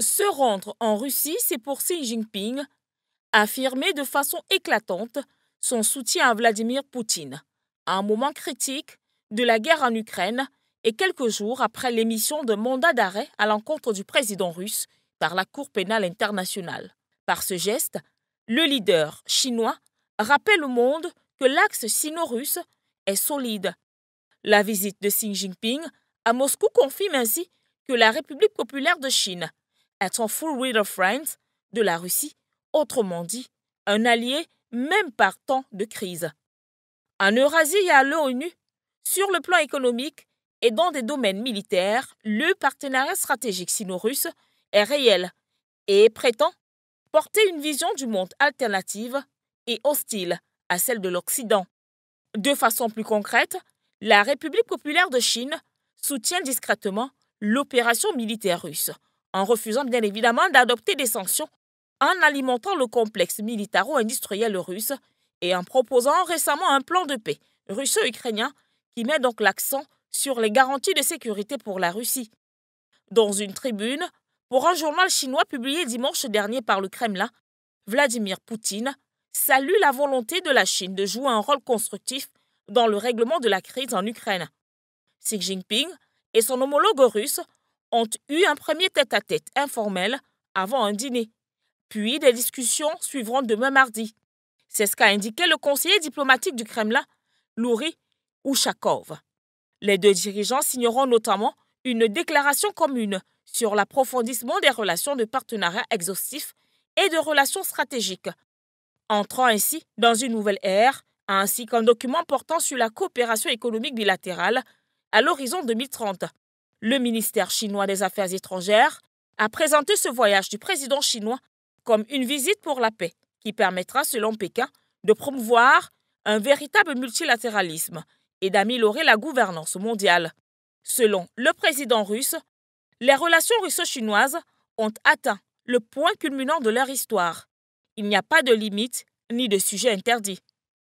Se rendre en Russie, c'est pour Xi Jinping affirmer de façon éclatante son soutien à Vladimir Poutine, à un moment critique de la guerre en Ukraine et quelques jours après l'émission d'un mandat d'arrêt à l'encontre du président russe par la Cour pénale internationale. Par ce geste, le leader chinois rappelle au monde que l'axe sino-russe est solide. La visite de Xi Jinping à Moscou confirme ainsi que la République populaire de Chine à son full Read of friends » de la Russie, autrement dit, un allié même par temps de crise. En Eurasie et à l'ONU, sur le plan économique et dans des domaines militaires, le partenariat stratégique sino-russe est réel et prétend porter une vision du monde alternative et hostile à celle de l'Occident. De façon plus concrète, la République populaire de Chine soutient discrètement l'opération militaire russe en refusant bien évidemment d'adopter des sanctions, en alimentant le complexe militaro-industriel russe et en proposant récemment un plan de paix russo-ukrainien qui met donc l'accent sur les garanties de sécurité pour la Russie. Dans une tribune pour un journal chinois publié dimanche dernier par le Kremlin, Vladimir Poutine salue la volonté de la Chine de jouer un rôle constructif dans le règlement de la crise en Ukraine. Xi Jinping et son homologue russe ont eu un premier tête-à-tête informel avant un dîner. Puis des discussions suivront demain mardi. C'est ce qu'a indiqué le conseiller diplomatique du Kremlin, Louri Ushakov. Les deux dirigeants signeront notamment une déclaration commune sur l'approfondissement des relations de partenariat exhaustif et de relations stratégiques, entrant ainsi dans une nouvelle ère, ainsi qu'un document portant sur la coopération économique bilatérale à l'horizon 2030. Le ministère chinois des Affaires étrangères a présenté ce voyage du président chinois comme une visite pour la paix qui permettra, selon Pékin, de promouvoir un véritable multilatéralisme et d'améliorer la gouvernance mondiale. Selon le président russe, les relations russo-chinoises ont atteint le point culminant de leur histoire. Il n'y a pas de limite ni de sujet interdit.